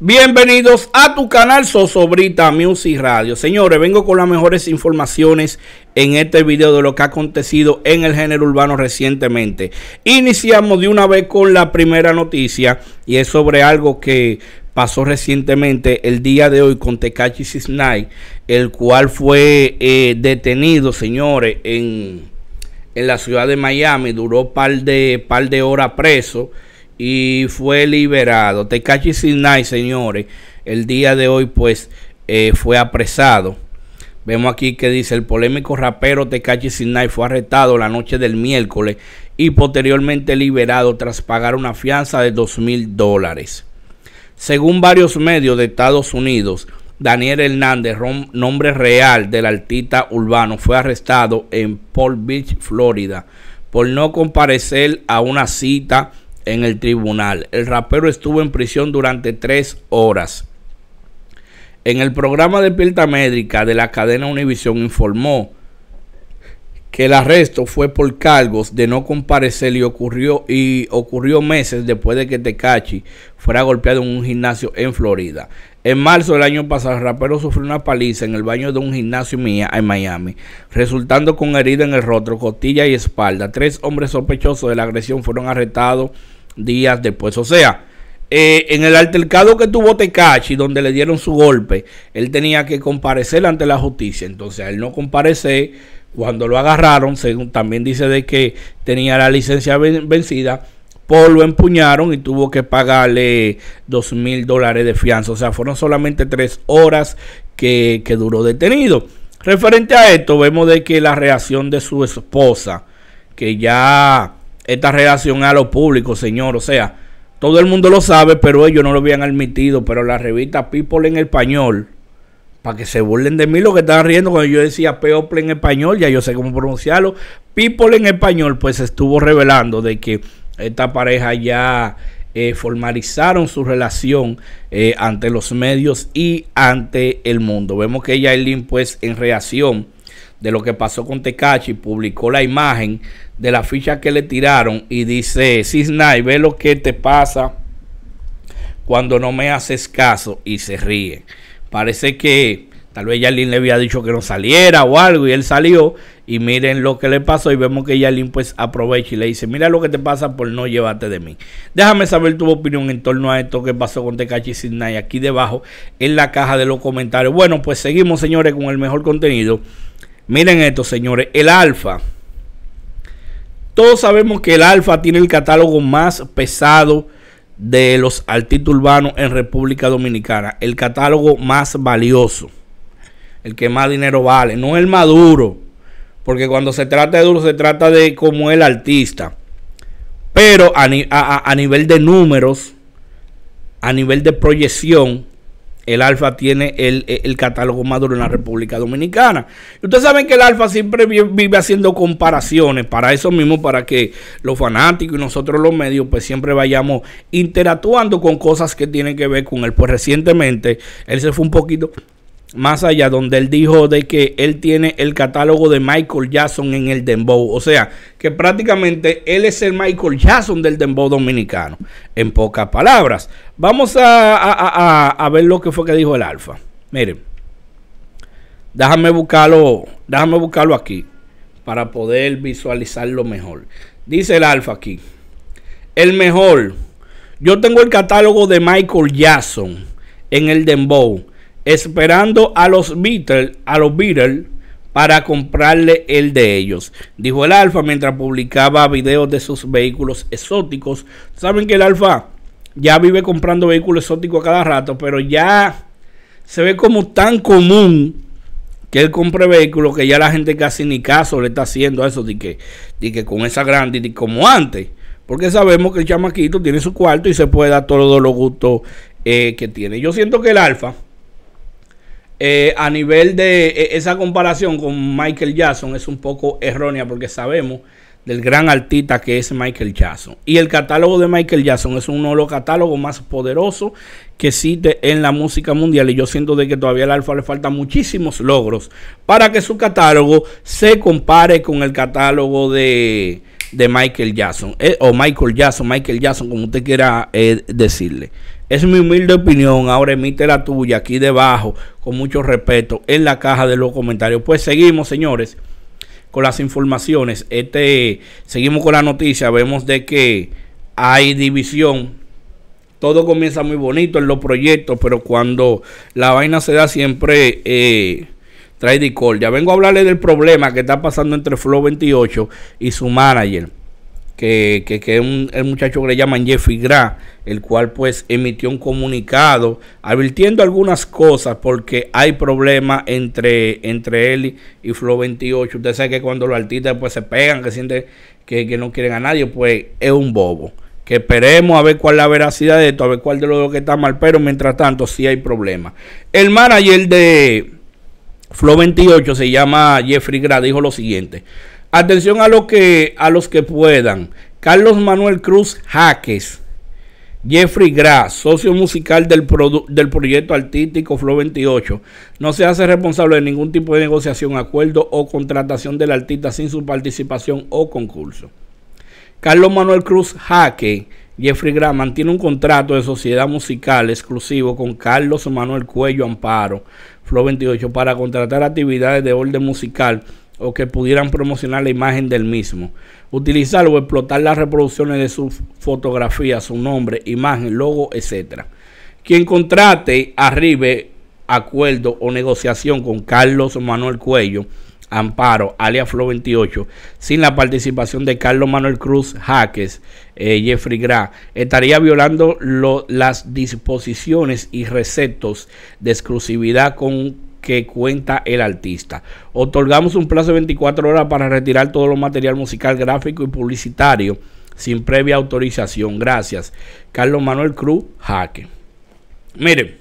Bienvenidos a tu canal Sosobrita Music Radio. Señores, vengo con las mejores informaciones en este video de lo que ha acontecido en el género urbano recientemente. Iniciamos de una vez con la primera noticia y es sobre algo que pasó recientemente el día de hoy con Tekachi 69, el cual fue eh, detenido, señores, en, la ciudad de Miami. Duró un de, par de horas preso y fue liberado. Tecachi Sinai, señores, el día de hoy pues eh, fue apresado. Vemos aquí que dice el polémico rapero Tekashi Sinai fue arrestado la noche del miércoles y posteriormente liberado tras pagar una fianza de 2 mil dólares. Según varios medios de Estados Unidos, Daniel Hernández, nombre real del artista urbano, fue arrestado en Palm Beach, Florida, por no comparecer a una cita en el tribunal. El rapero estuvo en prisión durante tres horas. En el programa de Pilta Médica de la cadena Univision informó que el arresto fue por cargos de no comparecer y ocurrió, y ocurrió meses después de que Tecachi fuera golpeado en un gimnasio en Florida. En marzo del año pasado, el rapero sufrió una paliza en el baño de un gimnasio en Miami, resultando con herida en el rostro, costilla y espalda. Tres hombres sospechosos de la agresión fueron arrestados días después. O sea, eh, en el altercado que tuvo Tecachi, donde le dieron su golpe, él tenía que comparecer ante la justicia. Entonces, él no comparece cuando lo agarraron, según también dice de que tenía la licencia vencida, por pues lo empuñaron y tuvo que pagarle dos mil dólares de fianza. O sea, fueron solamente tres horas que, que duró detenido. Referente a esto, vemos de que la reacción de su esposa, que ya esta relación a lo público, señor. O sea, todo el mundo lo sabe, pero ellos no lo habían admitido. Pero la revista People en español, para que se burlen de mí, lo que estaban riendo cuando yo decía People en español, ya yo sé cómo pronunciarlo. People en español, pues estuvo revelando de que esta pareja ya eh, formalizaron su relación eh, ante los medios y ante el mundo. Vemos que Yailin, pues en reacción de lo que pasó con Tecachi, publicó la imagen de la ficha que le tiraron y dice, Cisnay, ve lo que te pasa cuando no me haces caso y se ríe. Parece que tal vez Yalín le había dicho que no saliera o algo y él salió y miren lo que le pasó y vemos que Yalin pues aprovecha y le dice, mira lo que te pasa por no llevarte de mí. Déjame saber tu opinión en torno a esto que pasó con Tecachi Cisnay aquí debajo en la caja de los comentarios. Bueno, pues seguimos señores con el mejor contenido. Miren esto, señores. El Alfa. Todos sabemos que el Alfa tiene el catálogo más pesado de los artistas urbanos en República Dominicana. El catálogo más valioso. El que más dinero vale. No el Maduro. Porque cuando se trata de duro, se trata de como el artista. Pero a nivel de números, a nivel de proyección, el Alfa tiene eh, el, catálogo maduro en la República Dominicana. ustedes saben que el Alfa siempre vive haciendo comparaciones para eso mismo, para que los fanáticos y nosotros los medios pues siempre vayamos interactuando con cosas que tienen que ver con él. Pues recientemente él se fue un poquito más allá, donde él dijo de que él tiene el catálogo de Michael Jackson en el Dembow. O sea, que prácticamente él es el Michael Jackson del Dembow dominicano. En pocas palabras. Vamos a, ver lo que fue que dijo el Alfa. Miren. Déjame buscarlo. Déjame buscarlo aquí. Para poder visualizarlo mejor. Dice el Alfa aquí. El mejor. Yo tengo el catálogo de Michael Jackson en el Dembow esperando a los Beatles, a los Beatles para comprarle el de ellos, dijo el Alfa mientras publicaba videos de sus vehículos exóticos. Saben que el Alfa ya vive comprando vehículos exóticos a cada rato, pero ya se ve como tan común que él compre vehículos que ya la gente casi ni caso le está haciendo a eso de que, que con esa grande de como antes. Porque sabemos que el chamaquito tiene su cuarto y se puede dar todos los gustos eh, que tiene. Yo siento que el Alfa eh, a nivel de e, esa comparación con Michael Jackson es un poco errónea porque sabemos del gran artista que es Michael Jackson. Y el catálogo de Michael Jackson es uno de los catálogos más poderosos que existe en la música mundial. Y yo siento de que todavía al Alfa le faltan muchísimos logros para que su catálogo se compare con el catálogo de, Michael Jackson. Eh, o Michael Jackson, Michael Jackson, como usted quiera eh, decirle. Es mi humilde opinión. Ahora emite la tuya aquí debajo, con mucho respeto, en la caja de los comentarios. Pues seguimos, señores, con las informaciones. Este, seguimos con la noticia. Vemos de que hay división. Todo comienza muy bonito en los proyectos, pero cuando la vaina se da siempre eh, trae discordia. Vengo a hablarle del problema que está pasando entre Flow 28 y su manager que, que, que un, el muchacho que le llaman Jeffrey Gra, el cual pues emitió un comunicado advirtiendo algunas cosas porque hay problemas entre, entre él y, Flo Flow 28. Usted sabe que cuando los artistas pues se pegan, que sienten que, no quieren a nadie, pues es un bobo que esperemos a ver cuál es la veracidad de esto, a ver cuál de lo que está mal, pero mientras tanto sí hay problemas. El manager de Flo 28 se llama Jeffrey gra dijo lo siguiente. Atención a, que, a los que puedan. Carlos Manuel Cruz Jaques. Jeffrey Gras, socio musical del, del proyecto artístico Flow 28, no se hace responsable de ningún tipo de negociación, acuerdo o contratación del artista sin su participación o concurso. Carlos Manuel Cruz Jaque, Jeffrey Gras mantiene un contrato de sociedad musical exclusivo con Carlos Manuel Cuello Amparo, Flow 28, para contratar actividades de orden musical o que pudieran promocionar la imagen del mismo. Utilizar o explotar las reproducciones de su fotografía, su nombre, imagen, logo, etc. Quien contrate, arribe acuerdo o negociación con Carlos Manuel Cuello, Amparo, alias Flow 28, sin la participación de Carlos Manuel Cruz Jaques, eh, Jeffrey Gra, estaría violando las disposiciones y recetos de exclusividad con que cuenta el artista. Otorgamos un plazo de 24 horas para retirar todo lo material musical, gráfico y publicitario sin previa autorización. Gracias. Carlos Manuel Cruz Jaque. Miren,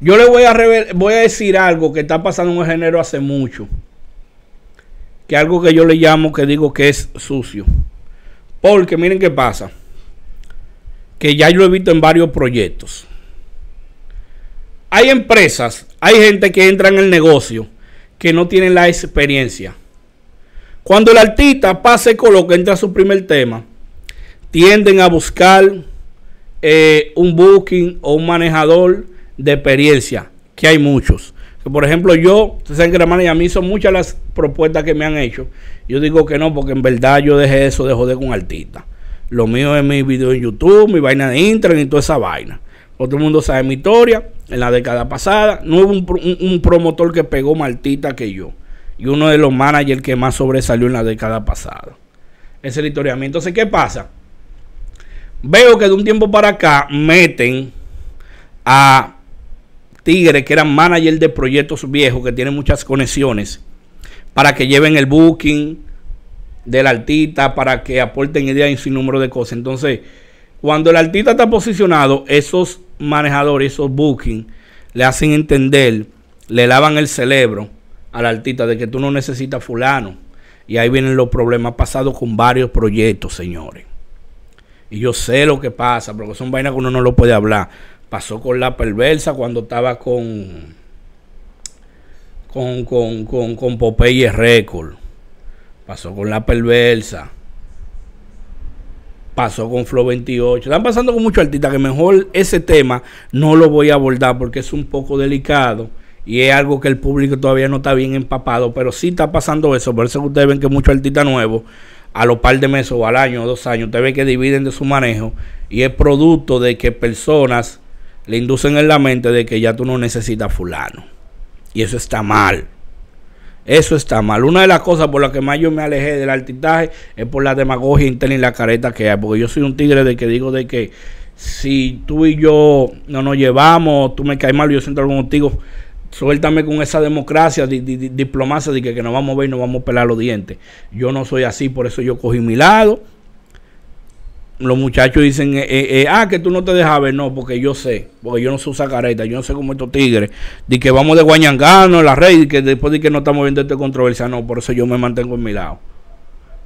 yo le voy a, voy a decir algo que está pasando en el género hace mucho. Que algo que yo le llamo, que digo que es sucio. Porque miren qué pasa. Que ya yo he visto en varios proyectos. Hay empresas hay gente que entra en el negocio que no tiene la experiencia. Cuando el artista pase con lo que entra a su primer tema, tienden a buscar eh, un booking o un manejador de experiencia, que hay muchos. Por ejemplo, yo, ustedes saben que la manera a mí son muchas las propuestas que me han hecho. Yo digo que no, porque en verdad yo dejé eso de joder con artista Lo mío es mi video en YouTube, mi vaina de internet y toda esa vaina. Pues todo el mundo sabe mi historia. En la década pasada no hubo un, promotor que pegó altita que yo. Y uno de los managers que más sobresalió en la década pasada. Ese es el historiamiento. Entonces, ¿qué pasa? Veo que de un tiempo para acá meten a Tigre, que eran manager de proyectos viejos que tienen muchas conexiones para que lleven el booking del artista, para que aporten ideas y sin número de cosas. Entonces, cuando el artista está posicionado, esos manejadores, esos bookings le hacen entender, le lavan el cerebro al artista de que tú no necesitas fulano. Y ahí vienen los problemas pasados con varios proyectos, señores. Y yo sé lo que pasa, porque son vainas que uno no lo puede hablar. Pasó con la perversa cuando estaba con con, con, con, con Popeye Record. Pasó con la perversa pasó con Flow 28. Están pasando con muchos artistas que mejor ese tema no lo voy a abordar porque es un poco delicado y es algo que el público todavía no está bien empapado, pero sí está pasando eso. Por eso ustedes ven que muchos artistas nuevos, a los par de meses o al año o dos años, ustedes ven que dividen de su manejo y es producto de que personas le inducen en la mente de que ya tú no necesitas fulano. Y eso está mal. Eso está mal. Una de las cosas por las que más yo me alejé del artista es por la demagogia interna y la careta que hay. Porque yo soy un tigre de que digo de que si tú y yo no nos llevamos, tú me caes mal, yo siento algo contigo, suéltame con esa democracia, diplomacia de que, que nos vamos a ver y nos vamos a pelar los dientes. Yo no soy así, por eso yo cogí mi lado los muchachos dicen, eh, eh, eh, ah, que tú no te dejas ver, no, porque yo sé, porque yo no sé usar yo no sé cómo estos tigres, de que vamos de Guañangano, la red, y que después de que no estamos viendo esta controversia, no, por eso yo me mantengo en mi lado.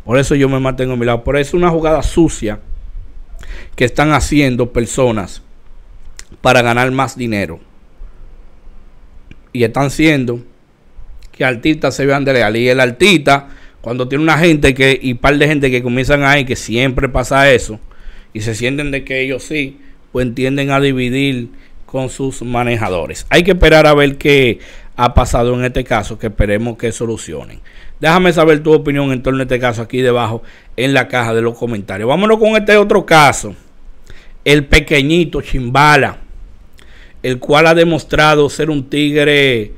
Por eso yo me mantengo en mi lado. Por eso es una jugada sucia que están haciendo personas para ganar más dinero. Y están siendo que artistas se vean de leal. Y el artista cuando tiene una gente que, y par de gente que comienzan ahí, que siempre pasa eso, y se sienten de que ellos sí, pues entienden a dividir con sus manejadores. Hay que esperar a ver qué ha pasado en este caso, que esperemos que solucionen. Déjame saber tu opinión en torno a este caso aquí debajo en la caja de los comentarios. Vámonos con este otro caso. El pequeñito Chimbala, el cual ha demostrado ser un tigre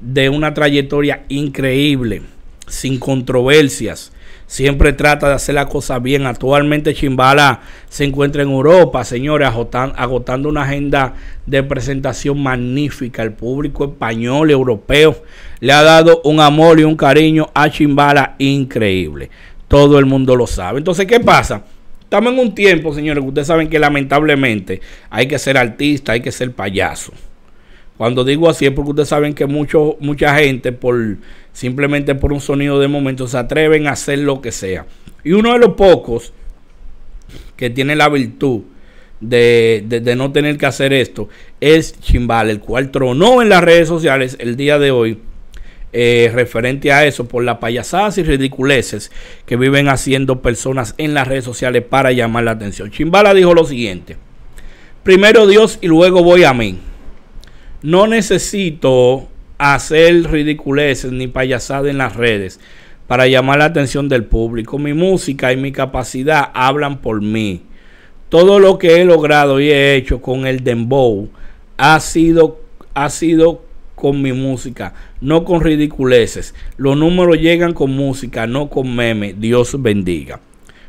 de una trayectoria increíble sin controversias. Siempre trata de hacer la cosa bien. Actualmente Chimbala se encuentra en Europa, señores, agotando una agenda de presentación magnífica. El público español, europeo, le ha dado un amor y un cariño a Chimbala increíble. Todo el mundo lo sabe. Entonces, ¿qué pasa? Estamos en un tiempo, señores, que ustedes saben que lamentablemente hay que ser artista, hay que ser payaso. Cuando digo así es porque ustedes saben que mucho, mucha gente, por, simplemente por un sonido de momento, se atreven a hacer lo que sea. Y uno de los pocos que tiene la virtud de, no tener que hacer esto es Chimbala, el cual tronó en las redes sociales el día de hoy. Eh, referente a eso, por las payasadas y ridiculeces que viven haciendo personas en las redes sociales para llamar la atención. Chimbala dijo lo siguiente: Primero Dios y luego voy a mí. No necesito hacer ridiculeces ni payasadas en las redes para llamar la atención del público. Mi música y mi capacidad hablan por mí. Todo lo que he logrado y he hecho con el dembow ha sido, ha sido con mi música, no con ridiculeces. Los números llegan con música, no con memes. Dios bendiga.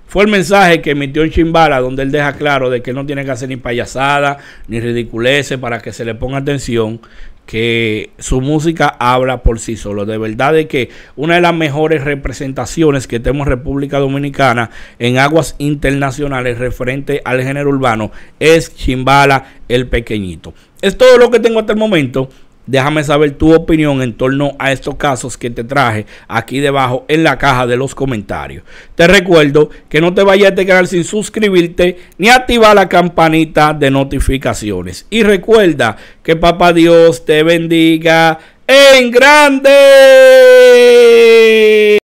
Fue el mensaje que emitió en Chimbala, donde él deja claro de que no tiene que hacer ni payasada, ni ridiculeces para que se le ponga atención, que su música habla por sí solo. De verdad de que una de las mejores representaciones que tenemos República Dominicana en aguas internacionales referente al género urbano es Chimbala el Pequeñito. Es todo lo que tengo hasta el momento. Déjame saber tu opinión en torno a estos casos que te traje aquí debajo en la caja de los comentarios. Te recuerdo que no te vayas a este sin suscribirte ni activar la campanita de notificaciones. Y recuerda que Papá Dios te bendiga en grande.